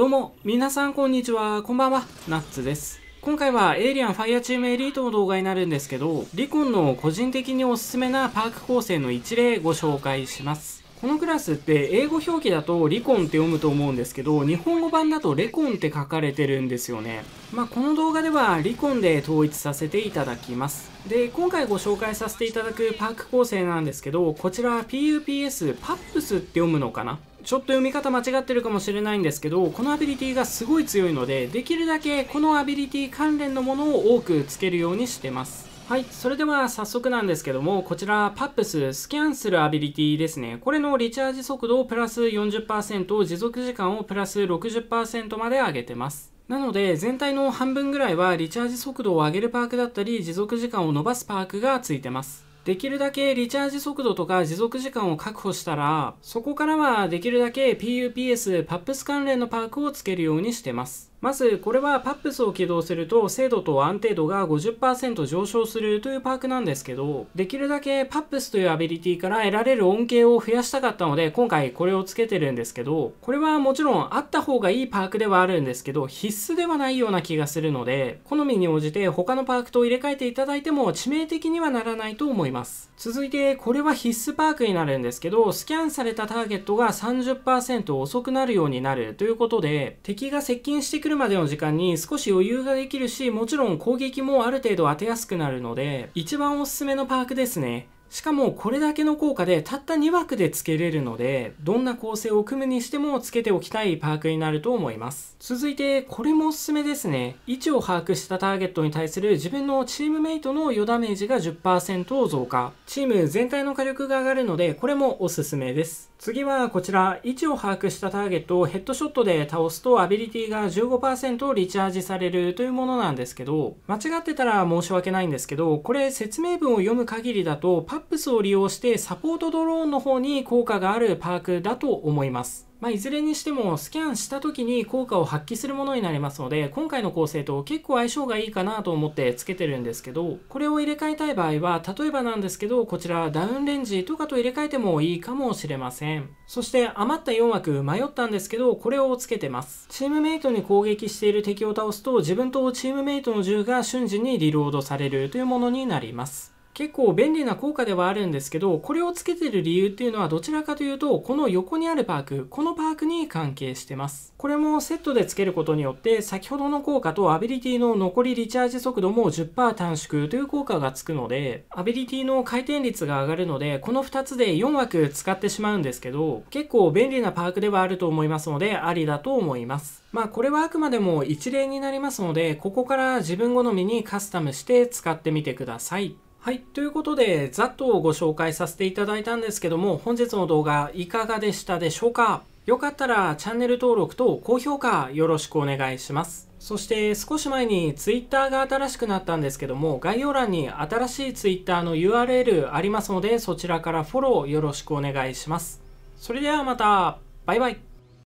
どうも、皆さんこんにちは。こんばんは。ナッツです。今回はエイリアンファイアチームエリートの動画になるんですけど、リコンの個人的におすすめなパーク構成の一例ご紹介します。このクラスって英語表記だとリコンって読むと思うんですけど、日本語版だとレコンって書かれてるんですよね。まあ、この動画ではリコンで統一させていただきます。で、今回ご紹介させていただくパーク構成なんですけど、こちら PUPS、パップスって読むのかなちょっと読み方間違ってるかもしれないんですけど、このアビリティがすごい強いので、できるだけこのアビリティ関連のものを多くつけるようにしてます。はい、それでは早速なんですけども、こちらパップス、スキャンするアビリティですね。これのリチャージ速度をプラス40%、持続時間をプラス60%まで上げてます。なので全体の半分ぐらいはリチャージ速度を上げるパークだったり持続時間を伸ばすパークがついてます。できるだけリチャージ速度とか持続時間を確保したら、そこからはできるだけ PUPS、PAPS 関連のパークをつけるようにしてます。まず、これは PAPS を起動すると精度と安定度が50%上昇するというパークなんですけど、できるだけ PAPS というアビリティから得られる恩恵を増やしたかったので、今回これをつけてるんですけど、これはもちろんあった方がいいパークではあるんですけど、必須ではないような気がするので、好みに応じて他のパークと入れ替えていただいても致命的にはならないと思います。続いて、これは必須パークになるんですけど、スキャンされたターゲットが30%遅くなるようになるということで、敵が接近してくるるまでの時間に少し余裕ができるし、もちろん攻撃もある程度当てやすくなるので、一番おすすめのパークですね。しかもこれだけの効果でたった2枠で付けれるので、どんな構成を組むにしても付けておきたいパークになると思います。続いて、これもおすすめですね。位置を把握したターゲットに対する自分のチームメイトの余ダメージが10%を増加。チーム全体の火力が上がるので、これもおすすめです。次はこちら、位置を把握したターゲットをヘッドショットで倒すとアビリティが15%リチャージされるというものなんですけど、間違ってたら申し訳ないんですけど、これ説明文を読む限りだとパップスを利用してサポートドローンの方に効果があるパークだと思います。まあ、いずれにしてもスキャンした時に効果を発揮するものになりますので今回の構成と結構相性がいいかなと思ってつけてるんですけどこれを入れ替えたい場合は例えばなんですけどこちらダウンレンジとかと入れ替えてもいいかもしれませんそして余った4枠迷ったんですけどこれをつけてますチームメイトに攻撃している敵を倒すと自分とチームメイトの銃が瞬時にリロードされるというものになります結構便利な効果ではあるんですけどこれをつけてる理由っていうのはどちらかというとこの横にあるパークこのパークに関係してますこれもセットでつけることによって先ほどの効果とアビリティの残りリチャージ速度も10%短縮という効果がつくのでアビリティの回転率が上がるのでこの2つで4枠使ってしまうんですけど結構便利なパークではあると思いますのでありだと思いますまあこれはあくまでも一例になりますのでここから自分好みにカスタムして使ってみてくださいはい。ということで、ざっとご紹介させていただいたんですけども、本日の動画いかがでしたでしょうかよかったらチャンネル登録と高評価よろしくお願いします。そして少し前に Twitter が新しくなったんですけども、概要欄に新しい Twitter の URL ありますので、そちらからフォローよろしくお願いします。それではまた、バイバイ。